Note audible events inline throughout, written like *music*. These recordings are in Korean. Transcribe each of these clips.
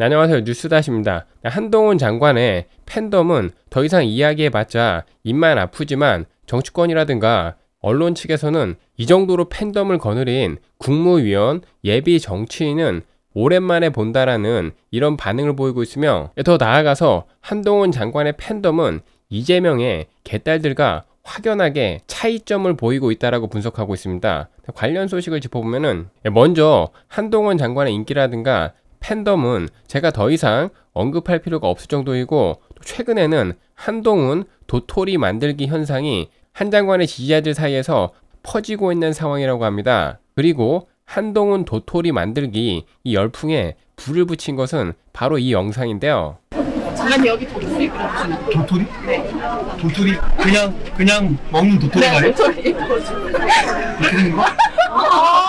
안녕하세요 뉴스다시입니다. 네, 한동훈 장관의 팬덤은 더 이상 이야기해봤자 입만 아프지만 정치권이라든가 언론 측에서는 이 정도로 팬덤을 거느린 국무위원 예비 정치인은 오랜만에 본다라는 이런 반응을 보이고 있으며 예, 더 나아가서 한동훈 장관의 팬덤은 이재명의 개딸들과 확연하게 차이점을 보이고 있다라고 분석하고 있습니다. 관련 소식을 짚어보면 예, 먼저 한동훈 장관의 인기라든가 팬덤은 제가 더 이상 언급할 필요가 없을 정도이고 최근에는 한동훈 도토리 만들기 현상이 한 장관의 지지자들 사이에서 퍼지고 있는 상황이라고 합니다. 그리고 한동훈 도토리 만들기 이 열풍에 불을 붙인 것은 바로 이 영상인데요. 잠깐 여기 도토리 그려주세요. 도토리? 네. 도토리 그냥 그냥 먹는 도토리가요? 네, 도토리. 도토리인 거? *laughs*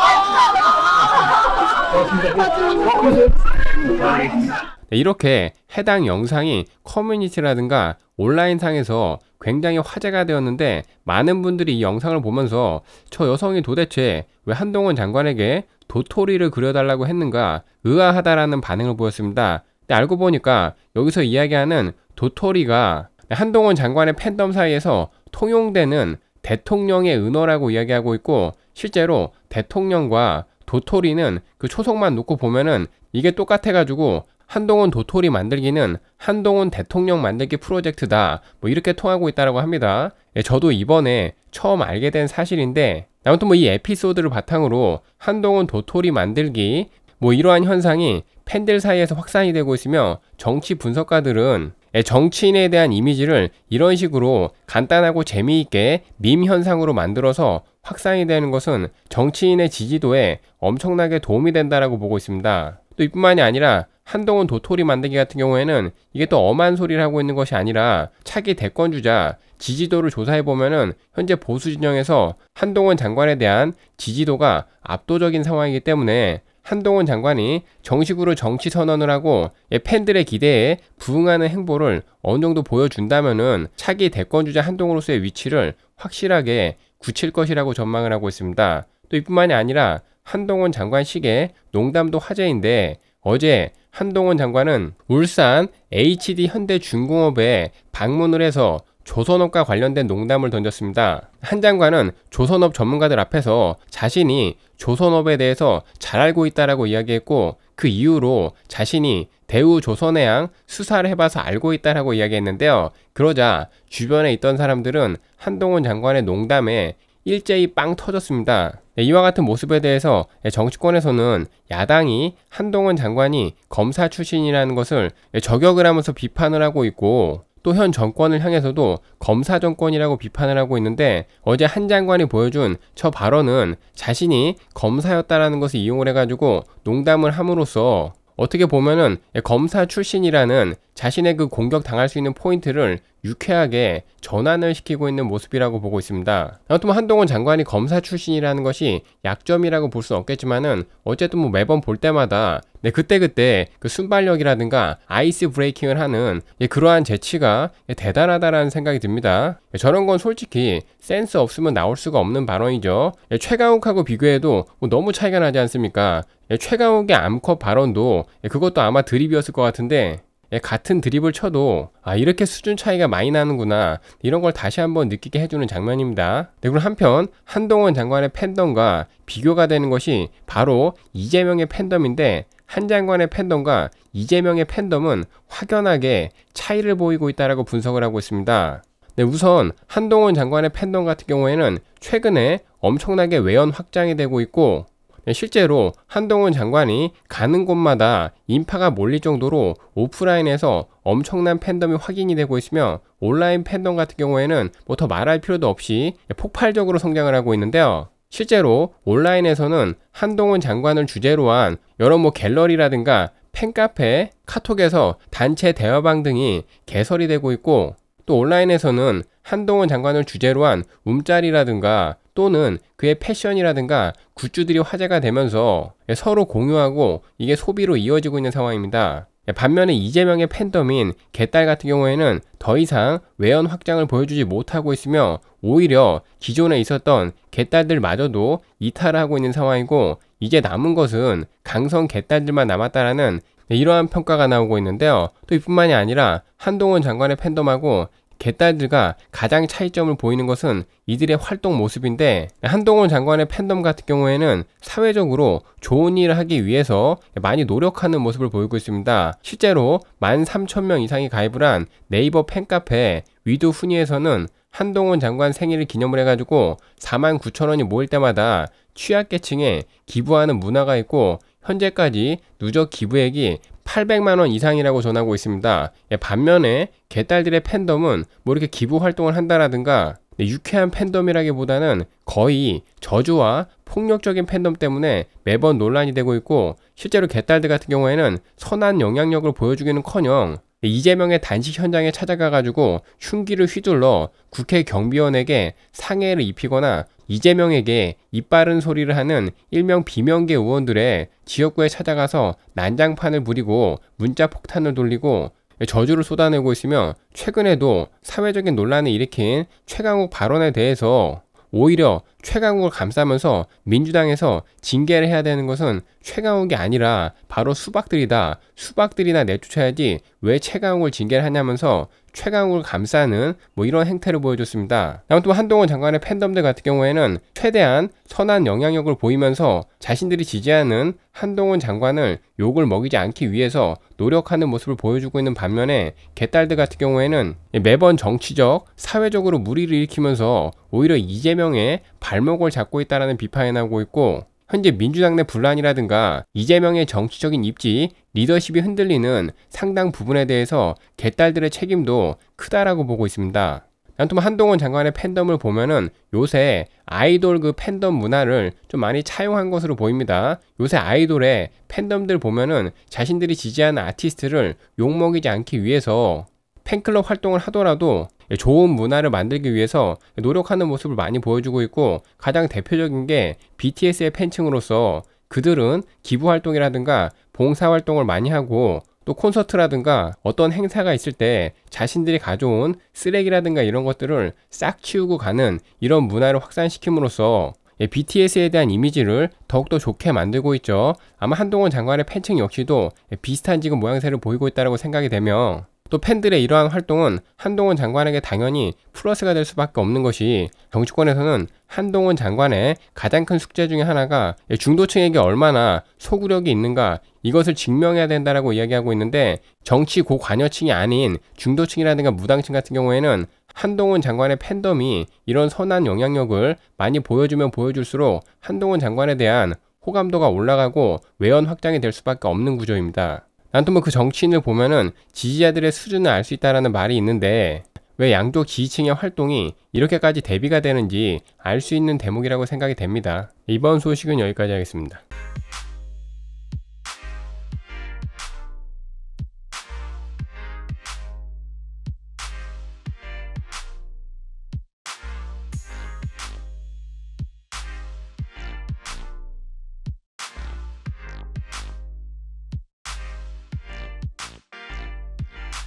네, 이렇게 해당 영상이 커뮤니티라든가 온라인상에서 굉장히 화제가 되었는데 많은 분들이 이 영상을 보면서 저 여성이 도대체 왜 한동훈 장관에게 도토리를 그려달라고 했는가 의아하다라는 반응을 보였습니다. 근데 알고 보니까 여기서 이야기하는 도토리가 네, 한동훈 장관의 팬덤 사이에서 통용되는 대통령의 은어라고 이야기하고 있고 실제로 대통령과 도토리는 그 초석만 놓고 보면은 이게 똑같아가지고 한동훈 도토리 만들기는 한동훈 대통령 만들기 프로젝트다 뭐 이렇게 통하고 있다라고 합니다. 예, 저도 이번에 처음 알게 된 사실인데 아무튼 뭐 이 에피소드를 바탕으로 한동훈 도토리 만들기 뭐 이러한 현상이 팬들 사이에서 확산이 되고 있으며 정치 분석가들은 예, 정치인에 대한 이미지를 이런 식으로 간단하고 재미있게 밈 현상으로 만들어서 확산이 되는 것은 정치인의 지지도에 엄청나게 도움이 된다라고 보고 있습니다. 또 이뿐만이 아니라 한동훈 도토리 만들기 같은 경우에는 이게 또 엄한 소리를 하고 있는 것이 아니라 차기 대권주자 지지도를 조사해보면은 현재 보수 진영에서 한동훈 장관에 대한 지지도가 압도적인 상황이기 때문에 한동훈 장관이 정식으로 정치 선언을 하고 예, 팬들의 기대에 부응하는 행보를 어느 정도 보여준다면은 차기 대권주자 한동으로서의 위치를 확실하게 굳힐 것이라고 전망을 하고 있습니다. 또 이뿐만이 아니라 한동훈 장관 시계 농담도 화제인데 어제 한동훈 장관은 울산 HD 현대중공업에 방문을 해서 조선업과 관련된 농담을 던졌습니다. 한 장관은 조선업 전문가들 앞에서 자신이 조선업에 대해서 잘 알고 있다라고 이야기했고 그 이후로 자신이 대우 조선해양 수사를 해봐서 알고 있다라고 이야기했는데요. 그러자 주변에 있던 사람들은 한동훈 장관의 농담에 일제히 빵 터졌습니다. 네, 이와 같은 모습에 대해서 예, 정치권에서는 야당이 한동훈 장관이 검사 출신이라는 것을 예, 저격을 하면서 비판을 하고 있고 또현 정권을 향해서도 검사 정권이라고 비판을 하고 있는데 어제 한 장관이 보여준 저 발언은 자신이 검사였다라는 것을 이용을 해가지고 농담을 함으로써 어떻게 보면은 검사 출신이라는 자신의 그 공격 당할 수 있는 포인트를 유쾌하게 전환을 시키고 있는 모습이라고 보고 있습니다. 아무튼 뭐 한동훈 장관이 검사 출신이라는 것이 약점이라고 볼 수는 없겠지만은 어쨌든 뭐 매번 볼 때마다 네, 그때그때 그 순발력이라든가 아이스 브레이킹을 하는 예, 그러한 재치가 예, 대단하다라는 생각이 듭니다. 예, 저런 건 솔직히 센스 없으면 나올 수가 없는 발언이죠. 예, 최강욱하고 비교해도 뭐 너무 차이가 나지 않습니까? 예, 최강욱의 암컷 발언도 예, 그것도 아마 드립이었을 것 같은데 예, 같은 드립을 쳐도 아 이렇게 수준 차이가 많이 나는구나 이런 걸 다시 한번 느끼게 해주는 장면입니다. 네, 그리고 한편 한동훈 장관의 팬덤과 비교가 되는 것이 바로 이재명의 팬덤인데 한 장관의 팬덤과 이재명의 팬덤은 확연하게 차이를 보이고 있다라고 분석을 하고 있습니다. 네, 우선 한동훈 장관의 팬덤 같은 경우에는 최근에 엄청나게 외연 확장이 되고 있고 실제로 한동훈 장관이 가는 곳마다 인파가 몰릴 정도로 오프라인에서 엄청난 팬덤이 확인이 되고 있으며 온라인 팬덤 같은 경우에는 뭐 더 말할 필요도 없이 폭발적으로 성장을 하고 있는데요. 실제로 온라인에서는 한동훈 장관을 주제로 한 여러 뭐 갤러리라든가 팬카페, 카톡에서 단체 대화방 등이 개설이 되고 있고 또 온라인에서는 한동훈 장관을 주제로 한 움짤이라든가 또는 그의 패션이라든가 굿즈들이 화제가 되면서 서로 공유하고 이게 소비로 이어지고 있는 상황입니다. 예, 반면에 이재명의 팬덤인 개딸 같은 경우에는 더 이상 외연 확장을 보여주지 못하고 있으며 오히려 기존에 있었던 개딸들마저도 이탈하고 있는 상황이고 이제 남은 것은 강성 개딸들만 남았다라는 이러한 평가가 나오고 있는데요. 또 이뿐만이 아니라 한동훈 장관의 팬덤하고 개딸들과 가장 차이점을 보이는 것은 이들의 활동 모습인데 한동훈 장관의 팬덤 같은 경우에는 사회적으로 좋은 일을 하기 위해서 많이 노력하는 모습을 보이고 있습니다. 실제로 13,000명 이상이 가입을 한 네이버 팬카페 위드 후니에서는 한동훈 장관 생일을 기념을 해가지고 4 9 0 0 0 원이 모일 때마다 취약계층에 기부하는 문화가 있고 현재까지 누적 기부액이 800만원 이상이라고 전하고 있습니다. 예, 반면에 개딸들의 팬덤은 뭐 이렇게 기부 활동을 한다라든가 네, 유쾌한 팬덤이라기보다는 거의 저주와 폭력적인 팬덤 때문에 매번 논란이 되고 있고 실제로 개딸들 같은 경우에는 선한 영향력을 보여주기는커녕 이재명의 단식 현장에 찾아가가지고 흉기를 휘둘러 국회 경비원에게 상해를 입히거나 이재명에게 이빨은 소리를 하는 일명 비명계 의원들의 지역구에 찾아가서 난장판을 부리고 문자 폭탄을 돌리고 저주를 쏟아내고 있으며 최근에도 사회적인 논란을 일으킨 최강욱 발언에 대해서 오히려 최강욱을 감싸면서 민주당에서 징계를 해야 되는 것은 최강욱이 아니라 바로 수박들이다. 수박들이나 내쫓아야지 왜 최강욱을 징계를 하냐면서 최강욱을 감싸는 뭐 이런 행태를 보여줬습니다. 아무튼 뭐 한동훈 장관의 팬덤들 같은 경우에는 최대한 선한 영향력을 보이면서 자신들이 지지하는 한동훈 장관을 욕을 먹이지 않기 위해서 노력하는 모습을 보여주고 있는 반면에 개딸들 같은 경우에는 매번 정치적, 사회적으로 무리를 일으키면서 오히려 이재명의 발목을 잡고 있다라는 비판하고 이 있고 현재 민주당 내 분란이라든가 이재명의 정치적인 입지, 리더십이 흔들리는 상당 부분에 대해서 개딸들의 책임도 크다라고 보고 있습니다. 난또 뭐 한동훈 장관의 팬덤을 보면은 요새 아이돌 그 팬덤 문화를 좀 많이 차용한 것으로 보입니다. 요새 아이돌의 팬덤들 보면은 자신들이 지지하는 아티스트를 욕먹이지 않기 위해서 팬클럽 활동을 하더라도 좋은 문화를 만들기 위해서 노력하는 모습을 많이 보여주고 있고 가장 대표적인 게 BTS의 팬층으로서 그들은 기부 활동이라든가 봉사 활동을 많이 하고 또 콘서트라든가 어떤 행사가 있을 때 자신들이 가져온 쓰레기라든가 이런 것들을 싹 치우고 가는 이런 문화를 확산시킴으로써 예, BTS에 대한 이미지를 더욱더 좋게 만들고 있죠. 아마 한동훈 장관의 팬층 역시도 예, 비슷한 지금 모양새를 보이고 있다고 생각이 되며 또 팬들의 이러한 활동은 한동훈 장관에게 당연히 플러스가 될 수밖에 없는 것이 정치권에서는 한동훈 장관의 가장 큰 숙제 중의 하나가 예, 중도층에게 얼마나 소구력이 있는가 이것을 증명해야 된다라고 이야기하고 있는데 정치 고관여층이 아닌 중도층이라든가 무당층 같은 경우에는 한동훈 장관의 팬덤이 이런 선한 영향력을 많이 보여주면 보여줄수록 한동훈 장관에 대한 호감도가 올라가고 외연 확장이 될 수밖에 없는 구조입니다. 난또뭐그 정치인을 보면은 지지자들의 수준을 알 수 있다라는 말이 있는데 왜 양쪽 지지층의 활동이 이렇게까지 대비가 되는지 알 수 있는 대목이라고 생각이 됩니다. 이번 소식은 여기까지 하겠습니다.